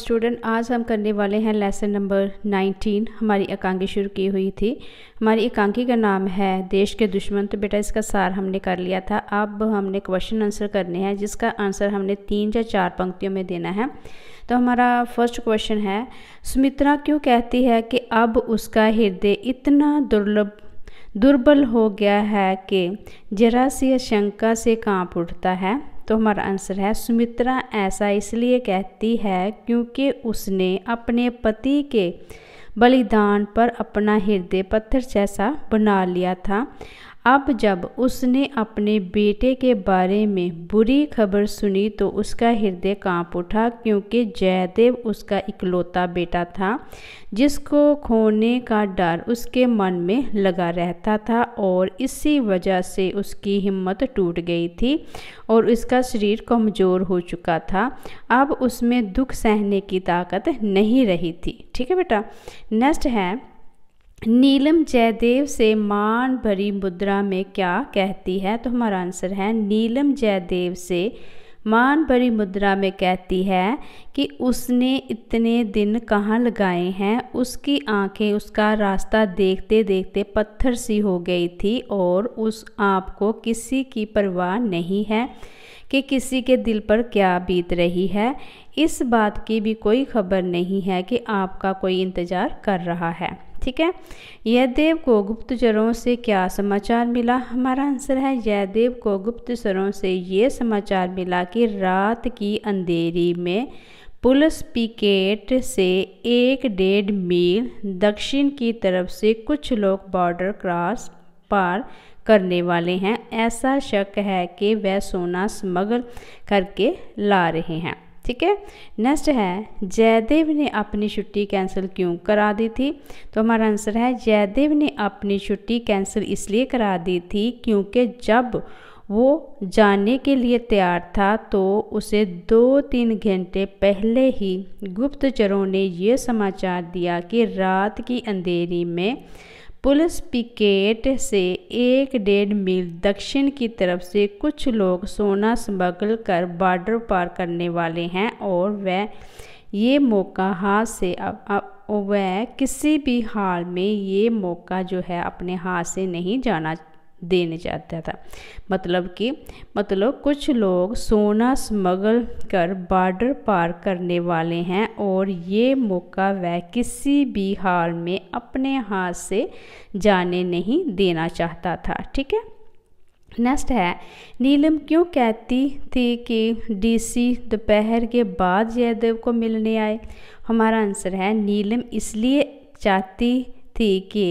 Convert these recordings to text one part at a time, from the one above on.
student आज हम करने वाले हैं लेसन नंबर 19 हमारी एकांकी शुरू की हुई थी हमारी एकांकी का नाम है देश के दुश्मन तो बेटा इसका सार हमने कर लिया था अब हमने क्वेश्चन आंसर करने हैं जिसका आंसर हमने तीन या चार पंक्तियों में देना है तो हमारा फर्स्ट क्वेश्चन है सुमित्रा क्यों कहती है कि अब उसका हृदय इतना दुर्लभ दुर्बल हो गया है कि जरा सी आशंका से कांप उठता है तो हमारा आंसर है सुमित्रा ऐसा इसलिए कहती है क्योंकि उसने अपने पति के बलिदान पर अपना हृदय पत्थर जैसा बना लिया था अब जब उसने अपने बेटे के बारे में बुरी खबर सुनी तो उसका हृदय कांप उठा क्योंकि जयदेव उसका इकलौता बेटा था जिसको खोने का डर उसके मन में लगा रहता था और इसी वजह से उसकी हिम्मत टूट गई थी और उसका शरीर कमज़ोर हो चुका था अब उसमें दुख सहने की ताकत नहीं रही थी ठीक है बेटा नेक्स्ट है नीलम जयदेव से मान भरी मुद्रा में क्या कहती है तो हमारा आंसर है नीलम जयदेव से मान भरी मुद्रा में कहती है कि उसने इतने दिन कहाँ लगाए हैं उसकी आंखें उसका रास्ता देखते देखते पत्थर सी हो गई थी और उस आप को किसी की परवाह नहीं है कि किसी के दिल पर क्या बीत रही है इस बात की भी कोई खबर नहीं है कि आपका कोई इंतज़ार कर रहा है ठीक है देव को गुप्त जरों से क्या समाचार मिला हमारा आंसर है देव को गुप्त जरों से ये समाचार मिला कि रात की अंधेरी में पुलिस पिकेट से एक डेढ़ मील दक्षिण की तरफ से कुछ लोग बॉर्डर क्रॉस पार करने वाले हैं ऐसा शक है कि वह सोना स्मगल करके ला रहे हैं ठीक है नेक्स्ट है जयदेव ने अपनी छुट्टी कैंसिल क्यों करा दी थी तो हमारा आंसर है जयदेव ने अपनी छुट्टी कैंसिल इसलिए करा दी थी क्योंकि जब वो जाने के लिए तैयार था तो उसे दो तीन घंटे पहले ही गुप्तचरों ने यह समाचार दिया कि रात की अंधेरी में पुलिस पिकेट से एक डेढ़ मील दक्षिण की तरफ से कुछ लोग सोना स्मगल कर बॉर्डर पार करने वाले हैं और वह ये मौका हाथ से वह किसी भी हाल में ये मौका जो है अपने हाथ से नहीं जाना देने जाता था मतलब कि मतलब कुछ लोग सोना स्मगल कर बॉर्डर पार करने वाले हैं और ये मौका वह किसी भी हाल में अपने हाथ से जाने नहीं देना चाहता था ठीक है नेक्स्ट है नीलम क्यों कहती थी कि डीसी दोपहर के बाद जयदेव को मिलने आए हमारा आंसर है नीलम इसलिए चाहती थी कि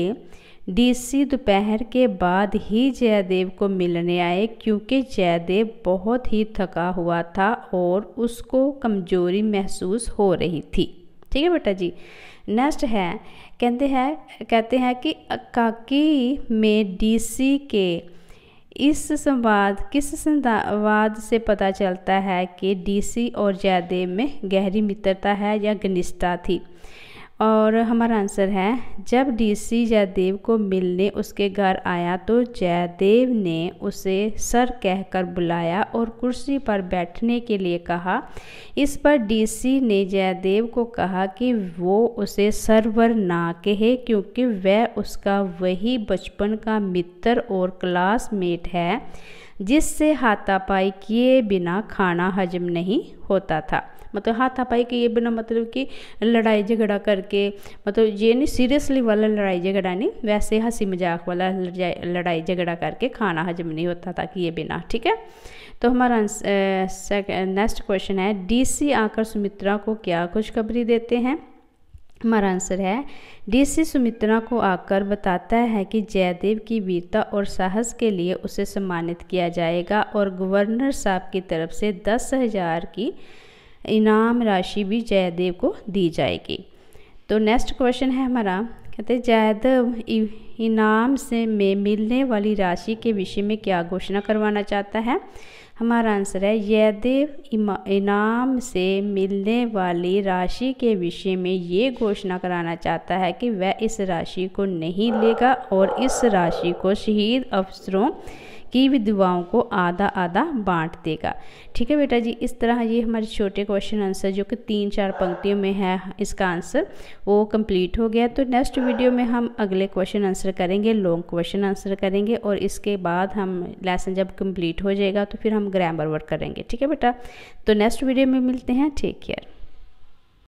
डीसी दोपहर के बाद ही जयदेव को मिलने आए क्योंकि जयदेव बहुत ही थका हुआ था और उसको कमजोरी महसूस हो रही थी ठीक है बेटा जी नेक्स्ट है कहते हैं कहते हैं कि काकी में डीसी के इस संवाद किस संवाद से पता चलता है कि डीसी और जयदेव में गहरी मित्रता है या घनिष्ठता थी और हमारा आंसर है जब डीसी जयदेव को मिलने उसके घर आया तो जयदेव ने उसे सर कहकर बुलाया और कुर्सी पर बैठने के लिए कहा इस पर डीसी ने जयदेव को कहा कि वो उसे सरवर ना कहे क्योंकि वह उसका वही बचपन का मित्र और क्लासमेट है जिससे हाथापाई किए बिना खाना हजम नहीं होता था मतलब हाथापाई किए बिना मतलब कि लड़ाई झगड़ा करके मतलब ये नहीं सीरियसली वाला लड़ाई झगड़ा नहीं वैसे हंसी मजाक वाला लड़ाई झगड़ा करके खाना हजम नहीं होता था किए बिना ठीक है तो हमारा नेक्स्ट क्वेश्चन है डीसी आकर सुमित्रा को क्या खुशखबरी देते हैं हमारा आंसर है डीसी सुमित्रा को आकर बताता है कि जयदेव की वीरता और साहस के लिए उसे सम्मानित किया जाएगा और गवर्नर साहब की तरफ से दस हज़ार की इनाम राशि भी जयदेव को दी जाएगी तो नेक्स्ट क्वेश्चन है हमारा कहते जयदेव इनाम से में मिलने वाली राशि के विषय में क्या घोषणा करवाना चाहता है हमारा आंसर है यदि इनाम से मिलने वाली राशि के विषय में ये घोषणा कराना चाहता है कि वह इस राशि को नहीं लेगा और इस राशि को शहीद अफसरों की विधवाओं को आधा आधा बांट देगा ठीक है बेटा जी इस तरह ये हमारे छोटे क्वेश्चन आंसर जो कि तीन चार पंक्तियों में है इसका आंसर वो कंप्लीट हो गया तो नेक्स्ट वीडियो में हम अगले क्वेश्चन आंसर करेंगे लॉन्ग क्वेश्चन आंसर करेंगे और इसके बाद हम लेसन जब कंप्लीट हो जाएगा तो फिर हम ग्रामर वर्क करेंगे ठीक है बेटा तो नेक्स्ट वीडियो में मिलते हैं टेक केयर